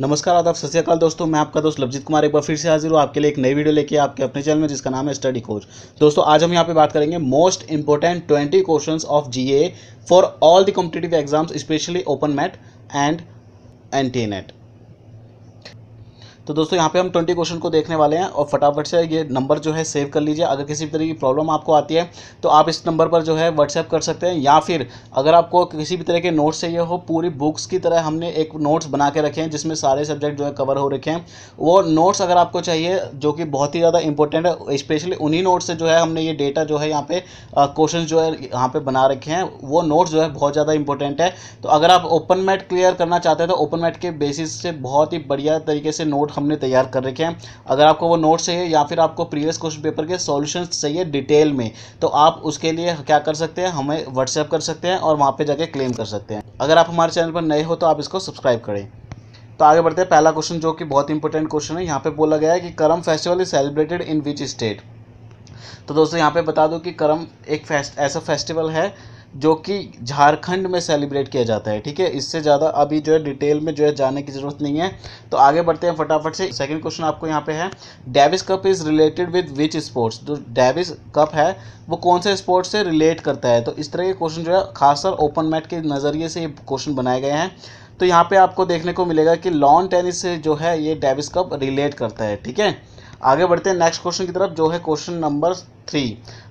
नमस्कार आदाब सत श्रीकाल दोस्तों मैं आपका दोस्त लवजीत कुमार एक बार फिर से हाजिर हूँ आपके लिए एक नई वीडियो लेके आपके अपने चैनल में जिसका नाम है स्टडी कोच दोस्तों आज हम यहाँ पे बात करेंगे most important twenty question of G for all the competitive exams specially open mat and N T net तो दोस्तों यहाँ पे हम ट्वेंटी क्वेश्चन को देखने वाले हैं और फटाफट से ये नंबर जो है सेव कर लीजिए अगर किसी भी तरह की प्रॉब्लम आपको आती है तो आप इस नंबर पर जो है व्हाट्सएप कर सकते हैं या फिर अगर आपको किसी भी तरह के नोट्स चाहिए हो पूरी बुक्स की तरह हमने एक नोट्स बना के रखे हैं जिसमें सारे सब्जेक्ट जो है कवर हो रखे हैं वो नोट्स अगर आपको चाहिए जो कि बहुत ही ज़्यादा इंपॉर्टेंट है स्पेशली उन्हीं नोट्स से जो है हमने ये डेटा जो है यहाँ पे क्वेश्चन जो है यहाँ पे बना रखे हैं वो नोट्स जो है बहुत ज़्यादा इंपॉर्टेंट है तो अगर आप ओपन मैट क्लियर करना चाहते हैं तो ओपन मैट के बेसिस से बहुत ही बढ़िया तरीके से नोट हमने तैयार कर रखे हैं अगर आपको वो नोट्स चाहिए या फिर आपको प्रीवियस क्वेश्चन पेपर के सॉल्यूशंस चाहिए डिटेल में तो आप उसके लिए क्या कर सकते हैं हमें व्हाट्सएप कर सकते हैं और वहाँ पर जाके क्लेम कर सकते हैं अगर आप हमारे चैनल पर नए हो तो आप इसको सब्सक्राइब करें तो आगे बढ़ते हैं पहला क्वेश्चन जो कि बहुत इंपॉर्टेंट क्वेश्चन है यहाँ पे बोला गया है कि Karam festival is celebrated in which state तो दोस्तों यहाँ पे बता दो कि करम एक फेस्ट ऐसा फेस्टिवल है जो कि झारखंड में सेलिब्रेट किया जाता है ठीक है इससे ज़्यादा अभी जो है डिटेल में जो है जाने की ज़रूरत नहीं है तो आगे बढ़ते हैं फटाफट से सेकंड क्वेश्चन आपको यहाँ पे है Davis cup is related with which sports जो डेविस कप है वो कौन से स्पोर्ट्स से रिलेट करता है तो इस तरह के क्वेश्चन जो है खासकर ओपन मैट के नज़रिए से ये क्वेश्चन बनाए गए हैं तो यहाँ पर आपको देखने को मिलेगा कि लॉन टेनिस से जो है ये डेविस कप रिलेट करता है ठीक है आगे बढ़ते हैं नेक्स्ट क्वेश्चन की तरफ जो है क्वेश्चन नंबर थ्री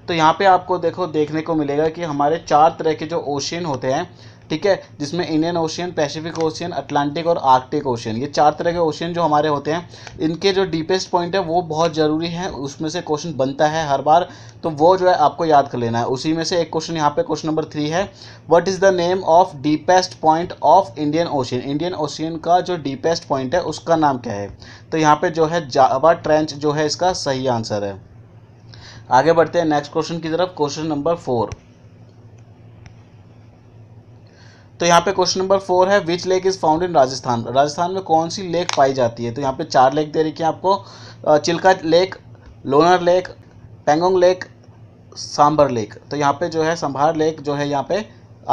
तो यहाँ पे आपको देखो देखने को मिलेगा कि हमारे चार तरह के जो ओशियन होते हैं ठीक है जिसमें Indian ocean Pacific ocean Atlantic और आर्कटिक ओशियन ये चार तरह के ओशियन जो हमारे होते हैं इनके जो डीपेस्ट पॉइंट है वो बहुत ज़रूरी है उसमें से क्वेश्चन बनता है हर बार तो वो जो है आपको याद कर लेना है उसी में से एक क्वेश्चन यहाँ पे क्वेश्चन नंबर थ्री है what is the name of deepest point of Indian ocean Indian ocean का जो डीपेस्ट पॉइंट है उसका नाम क्या है तो यहाँ पर जो है जावा ट्रेंच जो है इसका सही आंसर है आगे बढ़ते हैं नेक्स्ट क्वेश्चन की तरफ क्वेश्चन नंबर फोर तो यहाँ पे क्वेश्चन नंबर फोर है which lake is found in Rajasthan Rajasthan में कौन सी लेक पाई जाती है तो यहाँ पे चार लेक दे रखी है आपको Chilka lake Lonar lake Pangong lake Sambhar lake तो यहाँ पे जो है संभार लेक जो है यहाँ पे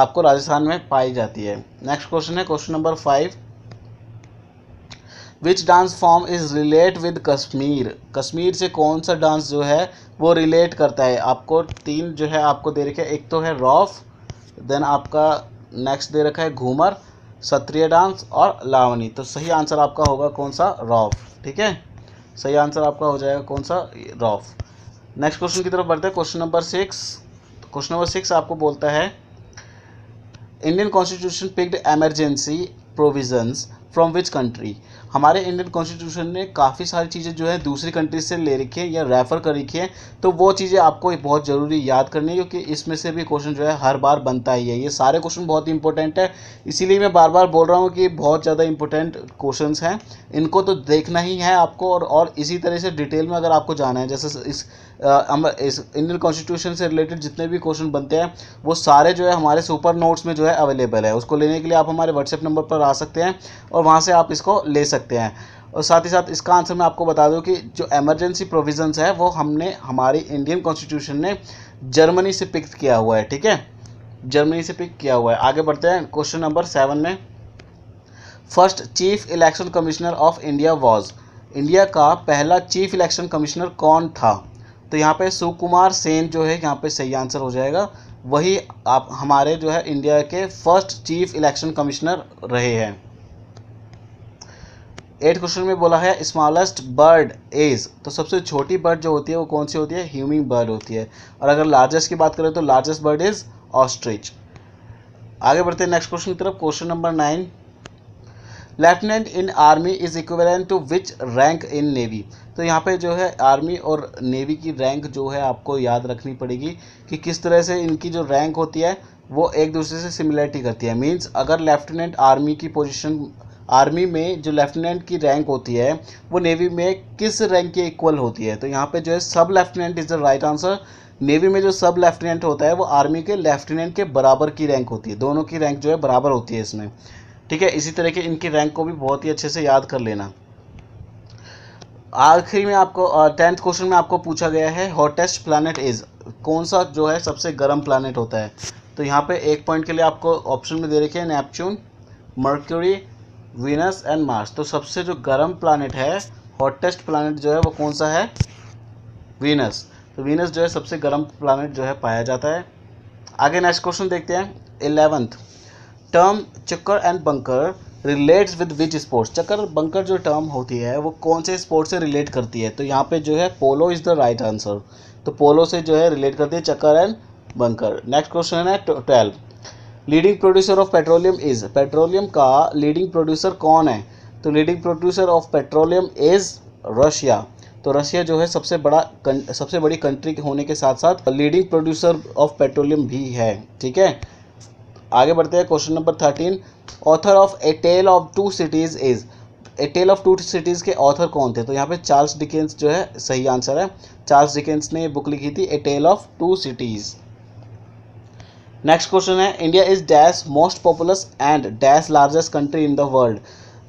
आपको राजस्थान में पाई जाती है नेक्स्ट क्वेश्चन है question number five which dance form is relate with Kashmir Kashmir से कौन सा डांस जो है वो रिलेट करता है आपको तीन जो है आपको दे रखे एक तो है रॉफ देन आपका नेक्स्ट दे रखा है घूमर सत्रिय डांस और लावनी तो सही आंसर आपका होगा कौन सा रॉफ ठीक है सही आंसर आपका हो जाएगा कौन सा रॉफ नेक्स्ट क्वेश्चन की तरफ बढ़ते हैं question number six question number six आपको बोलता है Indian constitution picked emergency provisions from which country हमारे इंडियन कॉन्स्टिट्यूशन ने काफ़ी सारी चीज़ें जो है दूसरी कंट्री से ले रखी है या रेफ़र कर रखी है तो वो चीज़ें आपको बहुत ज़रूरी याद करनी है क्योंकि इसमें से भी क्वेश्चन जो है हर बार बनता ही है ये सारे क्वेश्चन बहुत ही इंपॉर्टेंट है इसीलिए मैं बार बार बोल रहा हूँ कि बहुत ज़्यादा इंपॉर्टेंट क्वेश्चन हैं इनको तो देखना ही है आपको और, और इसी तरह से डिटेल में अगर आपको जाना है जैसे इस इंडियन कॉन्स्टिट्यूशन से रिलेटेड जितने भी क्वेश्चन बनते हैं वो सारे जो है हमारे सुपर नोट्स में जो है अवेलेबल है उसको लेने के लिए आप हमारे व्हाट्सएप नंबर पर आ सकते हैं और और वहाँ से आप इसको ले सकते हैं और साथ ही साथ इसका आंसर मैं आपको बता दूं कि जो एमरजेंसी प्रोविजंस है वो हमने हमारी इंडियन कॉन्स्टिट्यूशन ने जर्मनी से पिक किया हुआ है ठीक है जर्मनी से पिक किया हुआ है आगे बढ़ते हैं क्वेश्चन नंबर सेवन में first chief election commissioner of India was India का पहला चीफ इलेक्शन कमिश्नर कौन था तो यहाँ पे सुकुमार सेन जो है यहाँ पे सही आंसर हो जाएगा वही आप हमारे जो है इंडिया के फर्स्ट चीफ इलेक्शन कमिश्नर रहे हैं एट क्वेश्चन में बोला है स्मॉलेस्ट बर्ड इज तो सबसे छोटी बर्ड जो होती है वो कौन सी होती है ह्यूमिंग बर्ड होती है और अगर लार्जेस्ट की बात करें तो लार्जेस्ट बर्ड इज ऑस्ट्रिच आगे बढ़ते हैं नेक्स्ट क्वेश्चन की तरफ question number nine lieutenant in army is equivalent to which rank in navy तो यहाँ पे जो है आर्मी और नेवी की रैंक जो है आपको याद रखनी पड़ेगी कि किस तरह से इनकी जो रैंक होती है वो एक दूसरे से सिमिलरिटी करती है मीन्स अगर लेफ्टिनेंट आर्मी की पोजीशन आर्मी में जो लेफ्टिनेंट की रैंक होती है वो नेवी में किस रैंक के इक्वल होती है तो यहाँ पे जो है sub lieutenant is the right answer navy में जो सब लेफ्टिनेंट होता है वो आर्मी के लेफ्टिनेंट के बराबर की रैंक होती है दोनों की रैंक जो है बराबर होती है इसमें ठीक है इसी तरह के इनकी रैंक को भी बहुत ही अच्छे से याद कर लेना आखिरी में आपको टेंथ क्वेश्चन में आपको पूछा गया है हॉटेस्ट प्लानट इज़ कौन सा जो है सबसे गर्म प्लानट होता है तो यहाँ पे एक पॉइंट के लिए आपको ऑप्शन में दे रखे हैं Neptune Mercury Venus and Mars तो सबसे जो गर्म प्लानट है हॉटेस्ट प्लानट जो है वो कौन सा है वीनस तो वीनस जो है सबसे गर्म प्लानट जो है पाया जाता है आगे नेक्स्ट क्वेश्चन देखते हैं eleventh term chukker and bunker relates with which sports chukker bunker जो टर्म होती है वो कौन से स्पोर्ट से रिलेट करती है तो यहाँ पे जो है polo is the right answer तो पोलो से जो है रिलेट करती है chukker and bunker next question है twelve leading producer of petroleum is petroleum का लीडिंग प्रोड्यूसर कौन है तो leading producer of petroleum is Russia तो रशिया जो है सबसे बड़ा सबसे बड़ी कंट्री होने के साथ साथ लीडिंग प्रोड्यूसर ऑफ पेट्रोलियम भी है ठीक है आगे बढ़ते हैं question number thirteen author of a tale of two cities is a tale of two cities के ऑथर कौन थे तो यहाँ पे चार्ल्स डिकेंस जो है सही आंसर है चार्ल्स डिकेंस ने बुक लिखी थी a tale of two cities next question है India is dash most populous and dash largest country in the world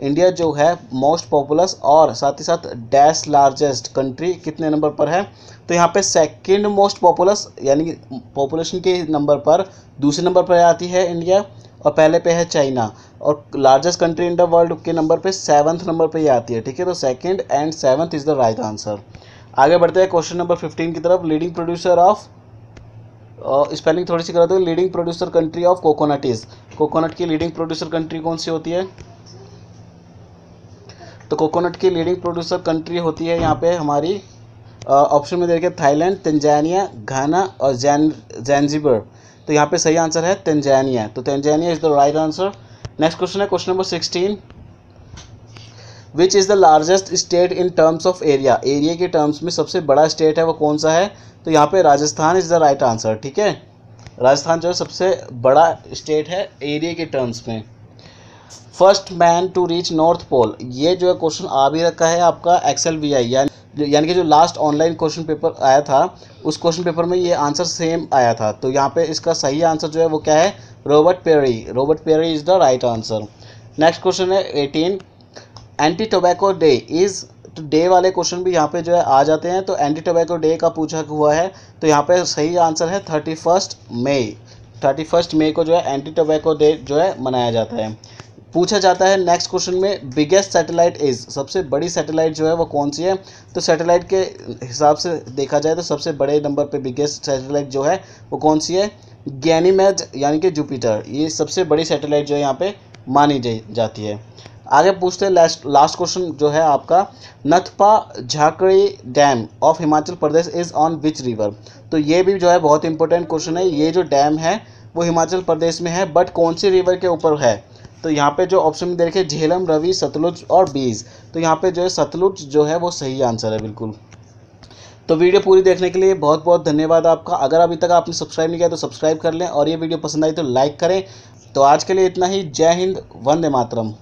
India जो है मोस्ट पॉपुलस और साथ ही साथ डैश लार्जेस्ट कंट्री कितने नंबर पर है तो यहाँ पे सेकंड मोस्ट पॉपुलस यानी पॉपुलेशन के नंबर पर दूसरे नंबर पर आती है इंडिया और पहले पे है चाइना और largest country in the world के नंबर पे सेवन्थ नंबर पे ही आती है ठीक है तो second and seventh is the right answer आगे बढ़ते हैं क्वेश्चन नंबर फिफ्टीन की तरफ लीडिंग प्रोड्यूसर ऑफ स्पेलिंग थोड़ी सी गलत है leading producer country of coconut is coconut की लीडिंग प्रोड्यूसर कंट्री कौन सी होती है तो कोकोनट की लीडिंग प्रोड्यूसर कंट्री होती है यहाँ पे हमारी ऑप्शन में देखिए थाईलैंड तेंजानिया घाना और जैन जैनजिबर तो यहाँ पे सही आंसर है तेंजानिया तो Tanzania is the right answer next question है question number sixteen which is the largest state in terms of area area के टर्म्स में सबसे बड़ा स्टेट है वो कौन सा है तो यहाँ पे Rajasthan is the right answer ठीक है राजस्थान जो है सबसे बड़ा स्टेट है एरिया के टर्म्स में first man to reach north pole ये जो है क्वेश्चन आ भी रखा है आपका एक्सेल वी आई यानी यानी कि जो लास्ट ऑनलाइन क्वेश्चन पेपर आया था उस क्वेश्चन पेपर में ये आंसर सेम आया था तो यहाँ पे इसका सही आंसर जो है वो क्या है Robert Peary Robert Peary is the right answer next question है eighteen anti tobacco day is तो डे वाले क्वेश्चन भी यहाँ पे जो है आ जाते हैं तो एंटी टोबैको डे का पूछा हुआ है तो यहाँ पे सही आंसर है thirty first May thirty first May को जो है एंटी टोबैको डे जो है मनाया जाता है पूछा जाता है नेक्स्ट क्वेश्चन में बिगेस्ट सैटेलाइट इज़ सबसे बड़ी सैटेलाइट जो है वो कौन सी है तो सैटेलाइट के हिसाब से देखा जाए तो सबसे बड़े नंबर पे बिगेस्ट सैटेलाइट जो है वो कौन सी है गैनीमेज यानी कि जुपिटर ये सबसे बड़ी सैटेलाइट जो है यहाँ पे मानी जाती है आगे पूछते हैं लास्ट लास्ट क्वेश्चन जो है आपका Nathpa Jhakri dam of Himachal Pradesh is on which river तो ये भी जो है बहुत इंपॉर्टेंट क्वेश्चन है ये जो डैम है वो हिमाचल प्रदेश में है बट कौन सी रिवर के ऊपर है तो यहाँ पे जो ऑप्शन में देखे झेलम रवि सतलुज और बीज तो यहाँ पे जो है सतलुज जो है वो सही आंसर है बिल्कुल तो वीडियो पूरी देखने के लिए बहुत बहुत धन्यवाद आपका अगर अभी तक आपने सब्सक्राइब नहीं किया तो सब्सक्राइब कर लें और ये वीडियो पसंद आई तो लाइक करें तो आज के लिए इतना ही जय हिंद वंदे मातरम